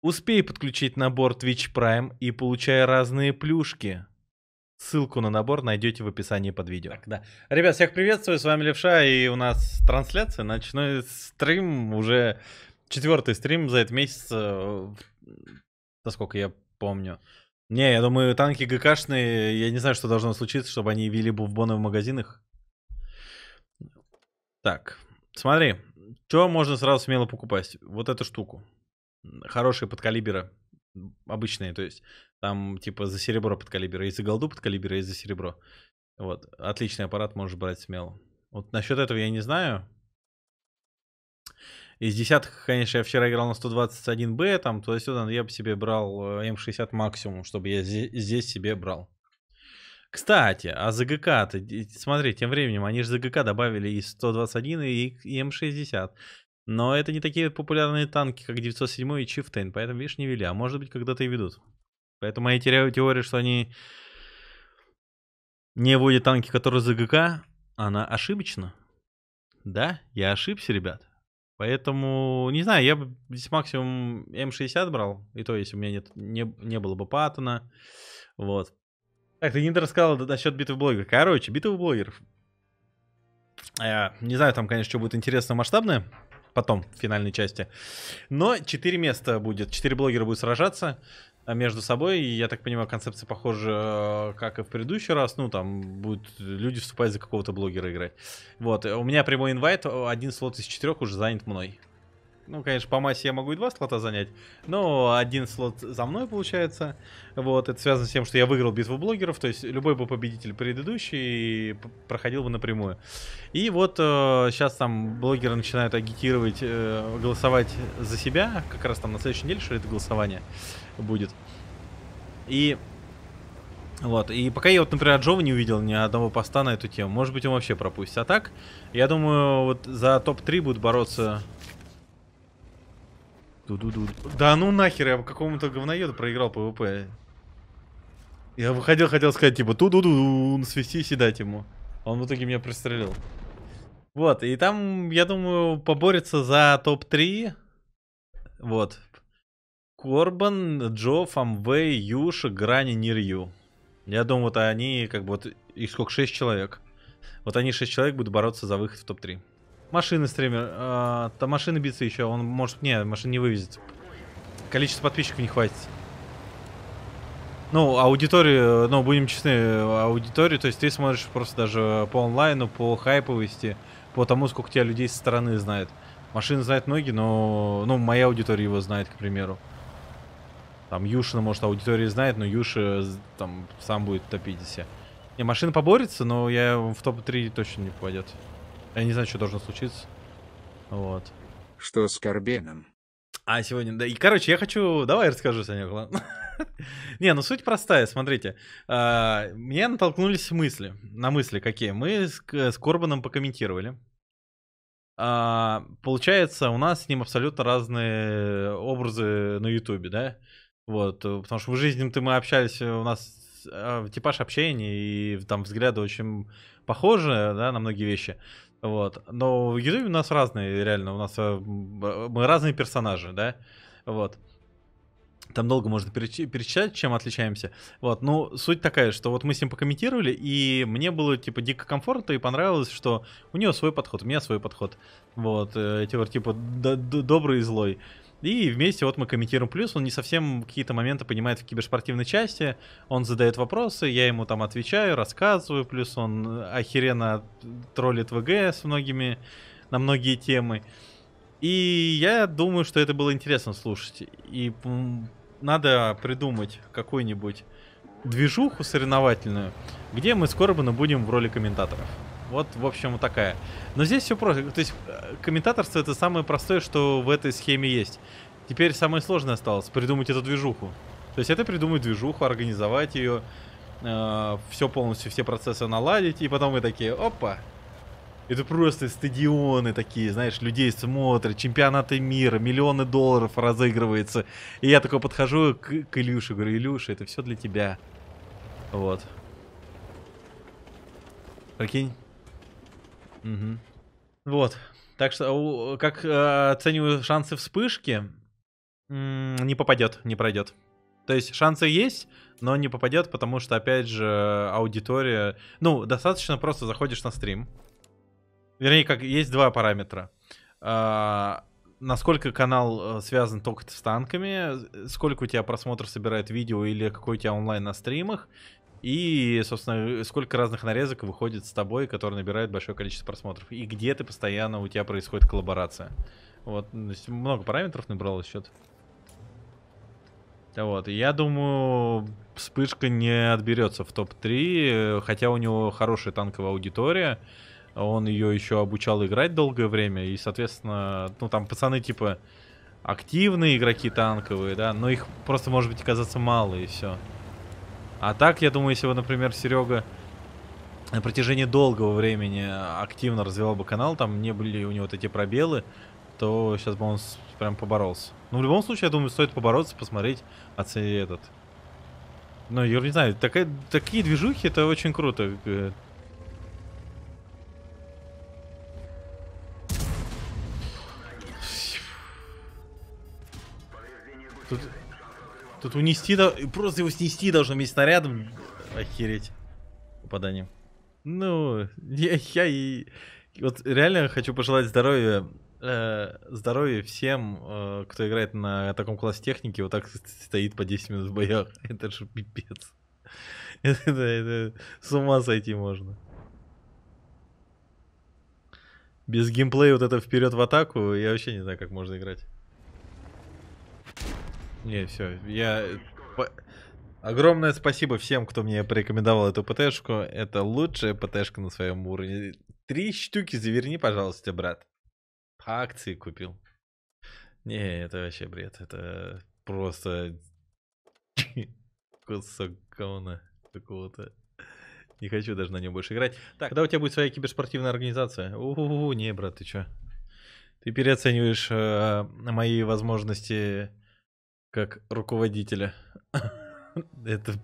Успей подключить набор Twitch Prime и получай разные плюшки. Ссылку на набор найдете в описании под видео. Так, да. Ребят, всех приветствую, с вами Левша, и у нас трансляция, ночной стрим, уже четвертый стрим за этот месяц, э, насколько я помню. Не, я думаю, танки ГКшные, я не знаю, что должно случиться, чтобы они вели бубоны в магазинах. Так, смотри, что можно сразу смело покупать? Вот эту штуку хорошие подкалиберы обычные, то есть там типа за серебро подкалибера, и за голду подкалибера, и за серебро. Вот, отличный аппарат можешь брать смело. Вот насчет этого я не знаю. Из десятых, конечно, я вчера играл на 121 Б, там, то есть сюда я бы себе брал э, М60 эм максимум, чтобы я здесь, здесь себе брал. Кстати, а ЗГК, смотри, тем временем они же ЗГК добавили и 121, и М60. Эм но это не такие популярные танки, как 907 и Чифтейн, поэтому, видишь, не вели, а может быть, когда-то и ведут. Поэтому я теряю теорию, что они не вводят танки, которые за ГК, она ошибочна. Да, я ошибся, ребят. Поэтому, не знаю, я бы здесь максимум М60 эм брал, и то, если у меня нет, не, не было бы Паттона, вот. Так, ты не рассказал насчет битвы блогеров. Короче, битвы блогеров. Я э, не знаю, там, конечно, что будет интересно масштабное, потом, в финальной части. Но 4 места будет, 4 блогера будут сражаться а, между собой, и я так понимаю, концепция похожа, э, как и в предыдущий раз, ну, там будут люди вступать за какого-то блогера играть. Вот, у меня прямой инвайт, один слот из четырех уже занят мной. Ну, конечно, по массе я могу и два слота занять, но один слот за мной получается. Вот, это связано с тем, что я выиграл битву блогеров, то есть любой бы победитель предыдущий проходил бы напрямую. И вот э, сейчас там блогеры начинают агитировать, э, голосовать за себя, как раз там на следующей неделе, что это голосование будет. И вот, и пока я вот, например, от Джова не увидел ни одного поста на эту тему, может быть, он вообще пропустит. А так, я думаю, вот за топ-3 будут бороться Ду-ду-ду. Да ну нахер, я по какому-то говноеду проиграл ПВП. Я выходил, хотел сказать, типа, ту-ду-ду, свистись и дать ему. он в итоге меня пристрелил. Вот, и там, я думаю, поборется за топ-3. Вот. Корбан, Джо, Фамвей, Юша, Грани, Нирью. Я думаю, вот они, как бы, вот их сколько, 6 человек. Вот они 6 человек будут бороться за выход в топ-3. Машины стример. А, там машины биться еще. Он может... Не, машин не вывезет. Количество подписчиков не хватит. Ну, аудитории, ну, будем честны, аудитории, то есть ты смотришь просто даже по онлайну, по хайповости, по тому, сколько тебя людей со стороны знает. Машины знают многие, но, ну, моя аудитория его знает, к примеру. Там Юшина, может, аудитория знает, но Юша там сам будет топить все. Не, машина поборется, но я в топ-3 точно не попадет. Я не знаю, что должно случиться. Вот. Что с Карбеном? А, сегодня... Да, и, короче, я хочу... Давай расскажу, Санек, ладно? Не, ну суть простая, смотрите. А, Меня натолкнулись мысли. На мысли какие? Мы с Корбаном покомментировали. А, получается, у нас с ним абсолютно разные образы на Ютубе, да? Вот, потому что в жизни мы общались, у нас а, типаж общения и там взгляды очень похожи, да, на многие вещи. Вот. Но в Ютубе у нас разные, реально, у нас э, э, мы разные персонажи, да? Вот. Там долго можно перечитать, чем отличаемся. Вот, ну, суть такая, что вот мы с ним покомментировали, и мне было, типа, дико комфортно и понравилось, что у него свой подход, у меня свой подход. Вот, э, типа, типа, добрый и злой. И вместе вот мы комментируем плюс. Он не совсем какие-то моменты понимает в киберспортивной части. Он задает вопросы, я ему там отвечаю, рассказываю. Плюс он охеренно троллит ВГ с многими, на многие темы. И я думаю, что это было интересно слушать. И надо придумать какую-нибудь движуху соревновательную, где мы с Корбаном будем в роли комментаторов. Вот, в общем, вот такая. Но здесь все просто. То есть э, комментаторство это самое простое, что в этой схеме есть. Теперь самое сложное осталось придумать эту движуху. То есть это придумать движуху, организовать ее, э, все полностью, все процессы наладить, и потом мы такие, опа, это просто стадионы такие, знаешь, людей смотрят, чемпионаты мира, миллионы долларов разыгрывается. И я такой подхожу к, к Илюше, говорю, Илюша, это все для тебя. Вот. Прикинь? Угу. Вот. Так что, как э, оцениваю шансы вспышки, не попадет, не пройдет. То есть шансы есть, но не попадет, потому что, опять же, аудитория... Ну, достаточно просто заходишь на стрим. Вернее, как есть два параметра. А, насколько канал э, связан только с танками, сколько у тебя просмотров собирает видео или какой у тебя онлайн на стримах, и, собственно, сколько разных нарезок выходит с тобой, которые набирают большое количество просмотров. И где ты постоянно, у тебя происходит коллаборация. Вот, много параметров набралось счет. Да Вот, я думаю, вспышка не отберется в топ-3, хотя у него хорошая танковая аудитория. Он ее еще обучал играть долгое время, и, соответственно, ну там пацаны типа активные игроки танковые, да, но их просто может быть оказаться мало, и все. А так, я думаю, если бы, например, Серега на протяжении долгого времени активно развивал бы канал, там не были у него вот эти пробелы, то сейчас бы он прям поборолся. Ну, в любом случае, я думаю, стоит побороться, посмотреть, оценить этот. Ну, я не знаю, такая, такие движухи, это очень круто. Э, Тут унести, да, просто его снести должно быть снарядом. Охереть. Попаданием. Ну, я, я и... Вот реально хочу пожелать здоровья э, здоровья всем, э, кто играет на таком классе техники, вот так стоит по 10 минут в боях. Это же пипец. Это, это, это, с ума сойти можно. Без геймплея вот это вперед в атаку, я вообще не знаю, как можно играть. Не все. Я... Огромное спасибо всем, кто мне порекомендовал эту ПТшку. Это лучшая ПТшка на своем уровне. Три штуки заверни, пожалуйста, брат. По акции купил. Не, это вообще бред. Это просто кусок говна какого-то. Не хочу даже на нем больше играть. Так, когда у тебя будет своя киберспортивная организация? У-у-у, не, брат, ты чё? Ты переоцениваешь э, мои возможности как руководителя. Это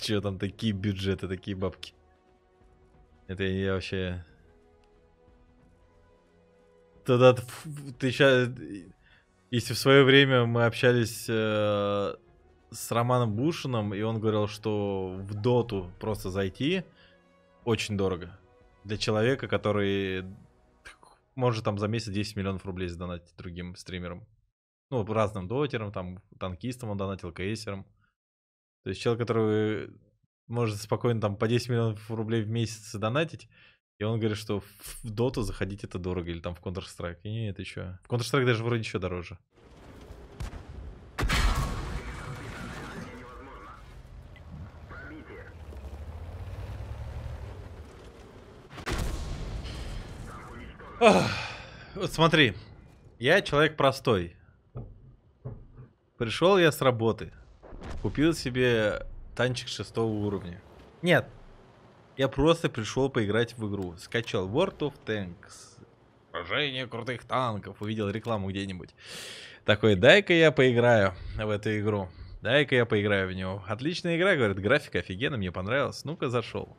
что там такие бюджеты, такие бабки. Это я вообще... Тогда ты сейчас... Если в свое время мы общались э, с Романом Бушином, и он говорил, что в доту просто зайти очень дорого. Для человека, который может там за месяц 10 миллионов рублей задонатить другим стримерам. Ну, разным дотерам, там, танкистам он донатил, кейсерам. То есть человек, который может спокойно там по 10 миллионов рублей в месяц донатить, и он говорит, что в доту заходить это дорого, или там в Counter-Strike. нет, и что? В Counter-Strike даже вроде еще дороже. Ох, вот смотри, я человек простой. Пришел я с работы. Купил себе танчик шестого уровня. Нет. Я просто пришел поиграть в игру. Скачал World of Tanks. Сражение крутых танков. Увидел рекламу где-нибудь. Такой, дай-ка я поиграю в эту игру. Дай-ка я поиграю в него. Отличная игра, говорит, графика офигенно, мне понравилось, Ну-ка, зашел.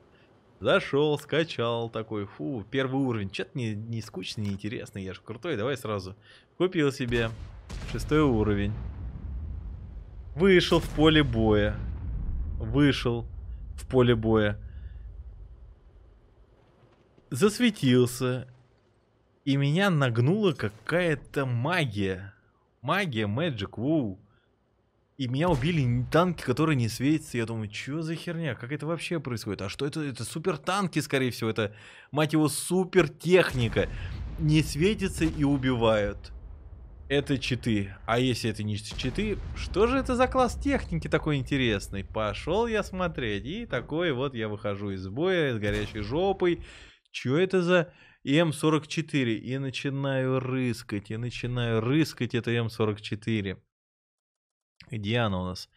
Зашел, скачал, такой, фу, первый уровень. Чё-то не, не скучно, не интересно, я же крутой, давай сразу. Купил себе шестой уровень. Вышел в поле боя. Вышел в поле боя. Засветился. И меня нагнула какая-то магия. Магия, мэджик, воу. И меня убили танки, которые не светятся. Я думаю, что за херня? Как это вообще происходит? А что это? Это супер танки, скорее всего. Это, мать его, супер техника. Не светится и убивают. Это читы. А если это не читы, что же это за класс техники такой интересный? Пошел я смотреть. И такой вот я выхожу из боя с горячей жопой. Че это за М44? И начинаю рыскать, и начинаю рыскать это М44. Где она у нас?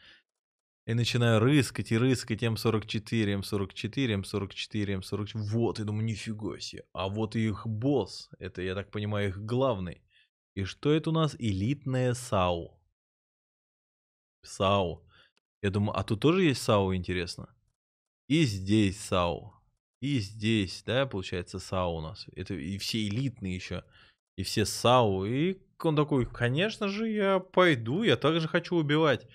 И начинаю рыскать и рыскать М44, М44, М44, М44. Вот, и думаю, нифига себе. А вот их босс. Это, я так понимаю, их главный. И что это у нас? Элитное САУ. САУ. Я думаю, а тут тоже есть САУ, интересно? И здесь САУ. И здесь, да, получается, САУ у нас. Это и все элитные еще. И все САУ. И он такой, конечно же, я пойду, я также хочу убивать.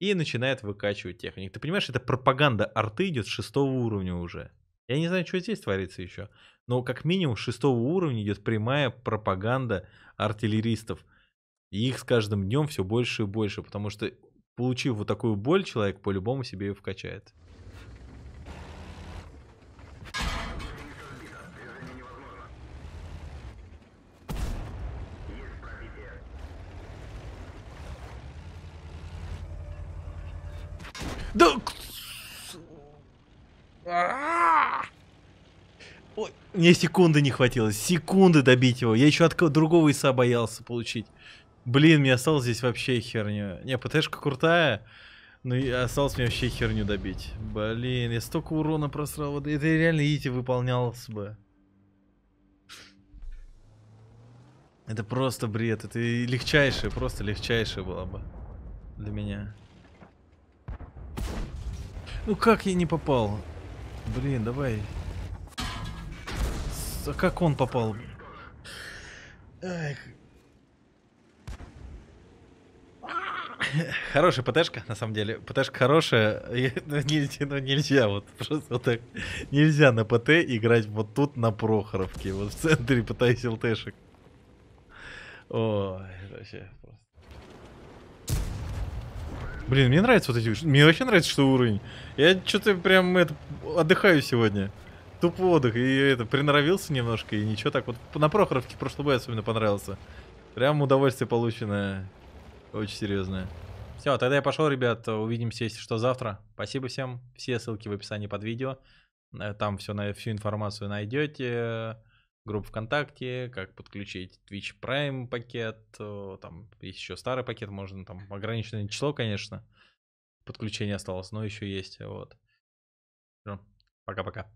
И начинает выкачивать техник. Ты понимаешь, это пропаганда арты идет шестого уровня уже. Я не знаю, что здесь творится еще но как минимум шестого уровня идет прямая пропаганда артиллеристов. И их с каждым днем все больше и больше, потому что получив вот такую боль, человек по-любому себе ее вкачает. Ой, мне секунды не хватило, секунды добить его. Я еще от другого ИСа боялся получить. Блин, мне осталось здесь вообще херню. Не, ПТшка крутая, но осталось мне вообще херню добить. Блин, я столько урона просрал. Вот это реально идти выполнялось бы. Это просто бред. Это легчайшее, просто легчайшее было бы. Для меня. Ну как я не попал? Блин, давай а как он попал? Эх. Хорошая ПТшка, на самом деле. ПТшка хорошая, но ну, нельзя, ну, нельзя вот просто вот так. Нельзя на ПТ играть вот тут на Прохоровке, вот в центре пытаясь ЛТшек. Ой, вообще просто. Блин, мне нравится вот эти... Мне вообще нравится, что уровень. Я что-то прям это, отдыхаю сегодня. Тупо отдых. И это, приноровился немножко, и ничего так вот. На Прохоровке прошлый бой особенно понравился. Прям удовольствие полученное. Очень серьезное. Все, тогда я пошел, ребят. Увидимся, если что, завтра. Спасибо всем. Все ссылки в описании под видео. Э, там все, на, всю информацию найдете. Группу ВКонтакте, как подключить Twitch Prime пакет. Э, там есть еще старый пакет, можно там ограниченное число, конечно. Подключение осталось, но еще есть. Вот. Пока-пока.